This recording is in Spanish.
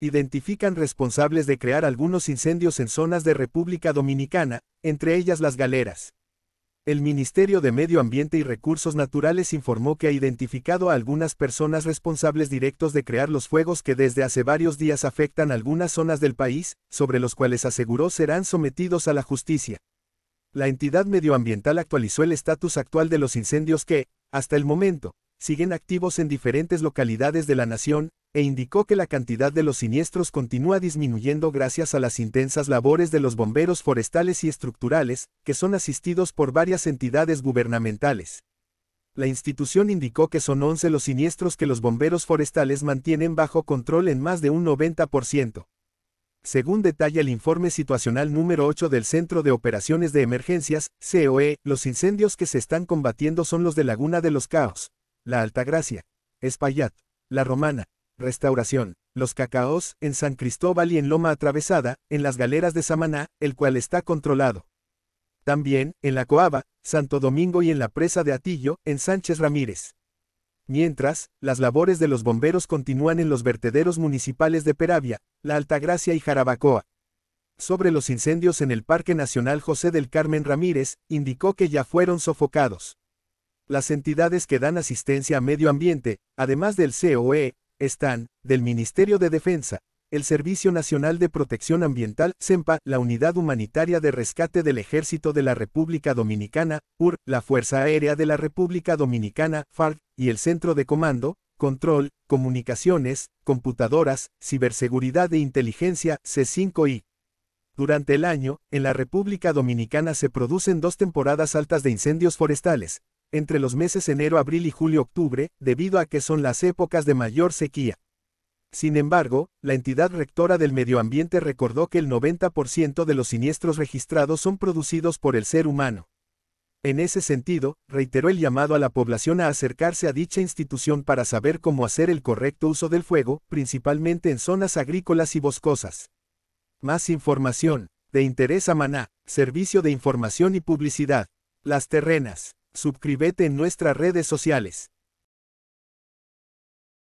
identifican responsables de crear algunos incendios en zonas de República Dominicana, entre ellas las galeras. El Ministerio de Medio Ambiente y Recursos Naturales informó que ha identificado a algunas personas responsables directos de crear los fuegos que desde hace varios días afectan algunas zonas del país, sobre los cuales aseguró serán sometidos a la justicia. La entidad medioambiental actualizó el estatus actual de los incendios que, hasta el momento, siguen activos en diferentes localidades de la nación, e indicó que la cantidad de los siniestros continúa disminuyendo gracias a las intensas labores de los bomberos forestales y estructurales, que son asistidos por varias entidades gubernamentales. La institución indicó que son 11 los siniestros que los bomberos forestales mantienen bajo control en más de un 90%. Según detalla el informe situacional número 8 del Centro de Operaciones de Emergencias, COE, los incendios que se están combatiendo son los de Laguna de los Caos, La Altagracia, Espaillat, La Romana, Restauración. Los cacaos, en San Cristóbal y en Loma Atravesada, en las galeras de Samaná, el cual está controlado. También, en la Coaba, Santo Domingo y en la presa de Atillo, en Sánchez Ramírez. Mientras, las labores de los bomberos continúan en los vertederos municipales de Peravia, La Altagracia y Jarabacoa. Sobre los incendios en el Parque Nacional José del Carmen Ramírez, indicó que ya fueron sofocados. Las entidades que dan asistencia a medio ambiente, además del COE, están, del Ministerio de Defensa, el Servicio Nacional de Protección Ambiental, SEMPA, la Unidad Humanitaria de Rescate del Ejército de la República Dominicana, UR, la Fuerza Aérea de la República Dominicana, FARC, y el Centro de Comando, Control, Comunicaciones, Computadoras, Ciberseguridad e Inteligencia, C5I. Durante el año, en la República Dominicana se producen dos temporadas altas de incendios forestales, entre los meses enero-abril y julio-octubre, debido a que son las épocas de mayor sequía. Sin embargo, la entidad rectora del medio ambiente recordó que el 90% de los siniestros registrados son producidos por el ser humano. En ese sentido, reiteró el llamado a la población a acercarse a dicha institución para saber cómo hacer el correcto uso del fuego, principalmente en zonas agrícolas y boscosas. Más información. De interés a Maná, Servicio de Información y Publicidad. Las Terrenas. Suscríbete en nuestras redes sociales.